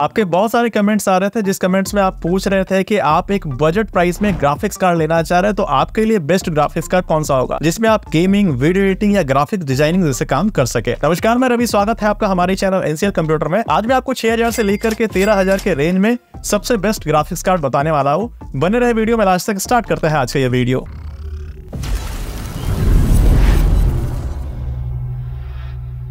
आपके बहुत सारे कमेंट्स आ रहे थे जिस कमेंट्स में आप पूछ रहे थे कि आप एक बजट प्राइस में ग्राफिक्स कार्ड लेना चाह रहे हैं तो आपके लिए बेस्ट ग्राफिक्स कार्ड कौन सा होगा जिसमें आप गेमिंग वीडियो एडिटिंग या ग्राफिक डिजाइनिंग जैसे काम कर सके नमस्कार मैं रवि स्वागत है आपका हमारे चैनल एनसीएल कंप्यूटर में आज मैं आपको छह हजार से लेकर के तेरह हजार के रेंज में सबसे बेस्ट ग्राफिक्स कार्ड बताने वाला हूँ बने रहे वीडियो में लास्ट तक स्टार्ट करते हैं आज का ये वीडियो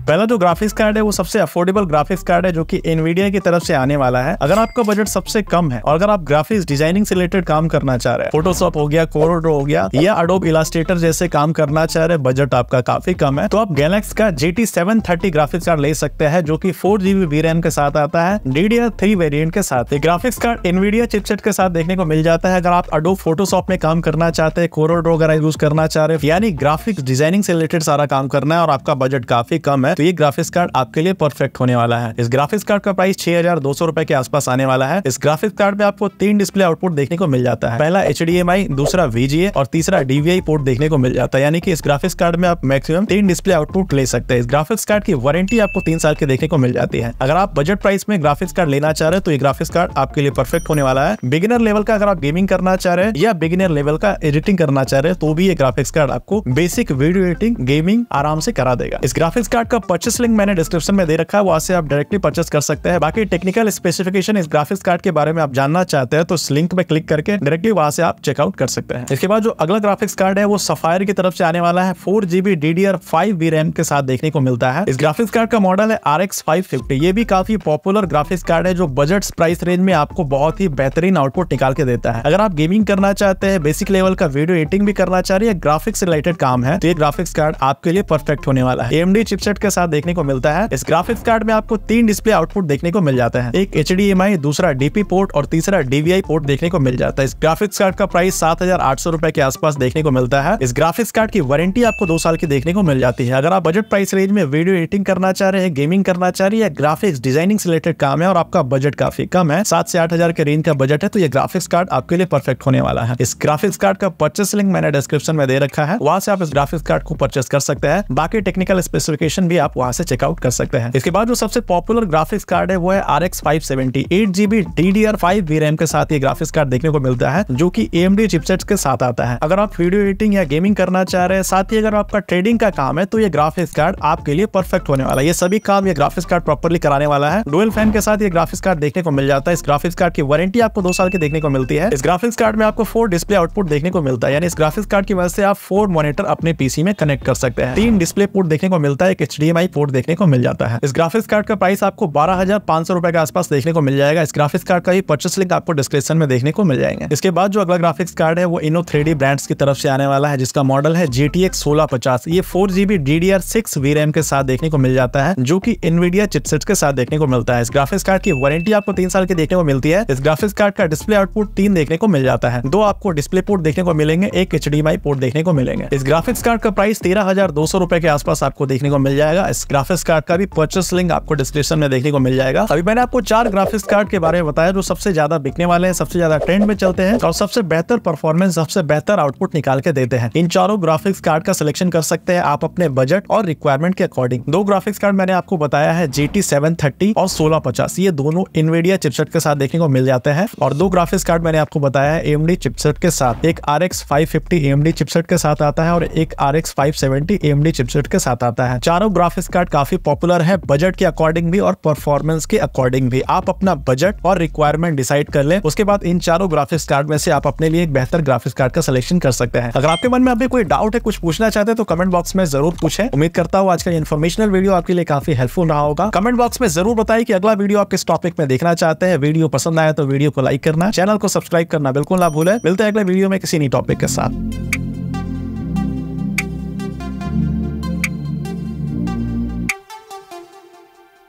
पहला जो ग्राफिक्स कार्ड है वो सबसे अफोर्डेबल ग्राफिक्स कार्ड है जो कि एनवीडिया की तरफ से आने वाला है अगर आपका बजट सबसे कम है और अगर आप ग्राफिक्स डिजाइनिंग से रिलेटेड काम करना चाह रहे हैं फोटोशॉप हो गया कोरोड हो गया या अडोब इलास्ट्रेटर जैसे काम करना चाह रहे बजट आपका काफी कम है तो आप गैलेक्स का G T seven thirty graphics card ले सकते हैं जो की फोर जीबी वी रैम के साथ आता है डीडीआर थ्री वेरियंट के साथ ग्राफिक्स कार्ड एनवीडिया चिपसेट के साथ देखने को मिल जाता है अगर आप अडोब फोटोशॉप में काम करना चाहते हैं कोरोड वगैरह यूज करना चाह रहे यानी ग्राफिक्स डिजाइनिंग से रिलेटेड सारा काम करना है और आपका बजट काफी कम है है तो ये ग्राफिक्स कार्ड आपके लिए परफेक्ट होने वाला है इस ग्राफिक्स कार्ड का प्राइस छह हजार दो सौ रुपए के आसपास आने वाला है इस ग्राफिक्स कार्ड में आपको तीन डिस्प्ले आउटपुट देखने को मिल जाता है पहला एच दूसरा वीजीए और तीसरा डीवीआई पोर्ट देखने को मिल जाता है यानी कि इस ग्राफिक्स कार्ड में आप मैक्सिमम तीन डिस्प्ले आउटपुट ले सकते हैं इस ग्राफिक्स कार्ड की वारंटी आपको तीन साल के देखने को मिल जाती है अगर आप बजट प्राइस में ग्राफिक्स कार्ड लेना चाह रहे हैं तो ये ग्राफिक्स कार्ड आपके लिए परफेक्ट होने वाला है बिगिनर लेवल का अगर आप गेमिंग करना चाह रहे हैं या बिगिनर लेवल का एडिटिंग करना चाह रहे हैं तो भी ये ग्राफिक्स कार्ड आपको बेसिक वीडियो एडिटिंग गेमिंग आराम से करा देगा इस ग्राफिक्स कार्ड का परचेस लिंक मैंने डिस्क्रिप्शन में दे रखा है वहां से आप डायरेक्टली परचेस कर सकते हैं बाकी टेक्निकल स्पेसिफिकेशन इस ग्राफिक्स कार्ड के बारे में आप जानना चाहते हैं तो इस लिंक में क्लिक करके डायरेक्टली वहां से आप चेकआउट कर सकते हैं इसके बाद जो अगला ग्राफिक्स कार्ड है वो सफायर की तरफ से आने वाला है four GB DDR five B RAM के साथ देखने को मिलता है इस ग्राफिक्स कार्ड का मॉडल है आर एक्स फाइव फिफ्टी ये भी काफी पॉपुलर ग्राफिक्स कार्ड है जो बजट प्राइस रेंज में आपको बहुत ही बेहतरीन आउटपुट निकाल के देता है अगर आप गेमिंग करना चाहते हैं बेसिक लेवल का वीडियो एडिटिंग भी करना चाह रहे हैं ग्राफिक्स रिलेटेड काम है तो ये ग्राफिक्स कार्ड आपके लिए परफेक्ट होने वाला है एमडी चिपसेट के साथ देखने को मिलता है इस ग्राफिक्स कार्ड में आपको तीन डिस्प्ले आउटपुट देखने को मिल जाता है एक एच दूसरा डीपी पोर्ट और तीसरा डीवीआई पोर्ट देखने को मिल जाता है इस ग्राफिक्स कार्ड का प्राइस सात हजार के आसपास देखने को मिलता है इस ग्राफिक्स कार्ड की वारंटी आपको दो साल की देखने को मिल जाती है अगर आप बजट प्राइस रेंज में वीडियो एडिटिंग करना चाह रहे हैं गेमिंग करना चाह रही है ग्राफिक्स डिजाइनिंग से रिलेटेड काम है और आपका बजट काफी कम है सात से आठ हजार के रेंज का बजट है तो ये ग्राफिक्स कार्ड आपके लिए परफेक्ट होने वाला है इस ग्राफिक्स कार्ड का परचेस लिंक मैंने डिस्क्रिप्शन में दे रखा है वहां से आप इस ग्राफिक्स कार्ड को परचेस कर सकते हैं बाकी टेक्निकल स्पेसिफिकेशन भी आप वहां से चेकआउट कर सकते हैं इसके बाद जो सबसे पॉपुलर ग्राफिक्स कार्ड है वो है R X five seventy eight GB D D R five V RAM के साथ ये ग्राफिक्स कार्ड देखने को मिलता है जो की एम डी चिपसेट के साथ आता है अगर आप वीडियो एडिटिंग या गेमिंग करना चाह रहे हैं साथ ही अगर आपका ट्रेडिंग का काम है तो ये ग्राफिक्स कार्ड आपके लिए परफेक्ट होने वाला है ये सभी काम ये ग्राफिक्स कार्ड प्रॉपरली कराने वाला है डुअल फैन के साथ ये ग्राफिक्स कार्ड देखने को मिल जाता है इस ग्राफिक्स कार्ड की वारंटी आपको दो साल की देखने को मिलती है इस ग्राफिक्स कार्ड में आपको फोर डिस्प्ले आउटपुट देखने को मिलता है यानी इस ग्राफिक्स कार्ड की वजह से आप फोर मॉनिटर अपने पीसी में कनेक्ट कर सकते हैं तीन डिस्प्ले पोर्ट देखने को मिलता है एक एच HDMI पोर्ट देखने को मिल जाता है इस ग्राफिक्स कार्ड का प्राइस आपको बारह हजार पांच सौ रुपए के आसपास देखने को मिल जाएगा इस ग्राफिक्स कार्ड का भी परचेस लिंक आपको डिस्क्रिप्शन में देखने को मिल जाएंगे इसके बाद जो अगला ग्राफिक्स कार्ड है वो इनो थ्री ब्रांड्स की तरफ से आने वाला है जिसका मॉडल है जी टी एक्स सोलह पचास ये four GB D D R six V RAM के साथ देखने को मिल जाता है जो की इनविडिया चिपसेट के साथ देखने को मिलता है इस ग्राफिक्स कार्ड की वारंटी आपको तीन साल की देखने को मिलती है इस ग्राफिक्स कार्ड का डिस्प्ले आउटपुट तीन देखने को मिल जाता है दो आपको डिस्प्ले पोर्ट देखने को मिलेंगे एक एच पोर्ट देखने को मिलेंगे इस ग्राफिक्स कार्ड का प्राइस तेरह हजार दो सौ रुपए के आसपास आपको देखने को मिल जाएगा जाएगा इस ग्राफिक्स कार्ड का भी परचेस लिंक आपको डिस्क्रिप्शन में देखने को मिल जाएगा अभी मैंने आपको चार ग्राफिक्स कार्ड के बारे में बताया जो सबसे ज्यादा बिकने वाले हैं सबसे ज्यादा ट्रेंड में चलते हैं और सबसे बेहतर परफॉर्मेंस सबसे बेहतर आउटपुट निकाल के देते हैं इन चारों ग्राफिक्स कार्ड का सिलेक्शन कर सकते हैं आप अपने बजट और रिक्वायरमेंट के अकॉर्डिंग दो ग्राफिक्स कार्ड मैंने आपको बताया है जी टी और सोलह ये दोनों इनवेडिया चिपसेट के साथ देखने को मिल जाते हैं और दो ग्राफिक्स कार्ड मैंने आपको बताया है एमडी चिपसेट के साथ एक R X five fifty chipset के साथ आता है और एक R X five seventy chipset के साथ आता है चारों ग्राफिक ग्राफिक्स कार्ड काफी पॉपुलर है बजट के अकॉर्डिंग भी और परफॉर्मेंस के अकॉर्डिंग भी आप अपना बजट और रिक्वायरमेंट डिसाइड कर ले उसके बाद इन चारों ग्राफिक्स कार्ड में से आप अपने लिए एक बेहतर ग्राफिक्स कार्ड का सिलेक्शन कर सकते हैं अगर आपके मन में अभी कोई डाउट है कुछ पूछना चाहते हैं तो कमेंट बॉक्स में जरूर पूछे उम्मीद करता हूँ आज का इन्फॉर्मेशनल वीडियो आपके लिए काफी हेल्पफुल रहा होगा कमेंट बॉक्स में जरूर बताए की अगला वीडियो आप किस टॉपिक में देखना चाहते हैं वीडियो पसंद आया तो वीडियो को लाइक करना चैनल को सब्सक्राइब करना बिल्कुल ना भूले मिलते हैं अगले वीडियो में किसी नई टॉपिक के साथ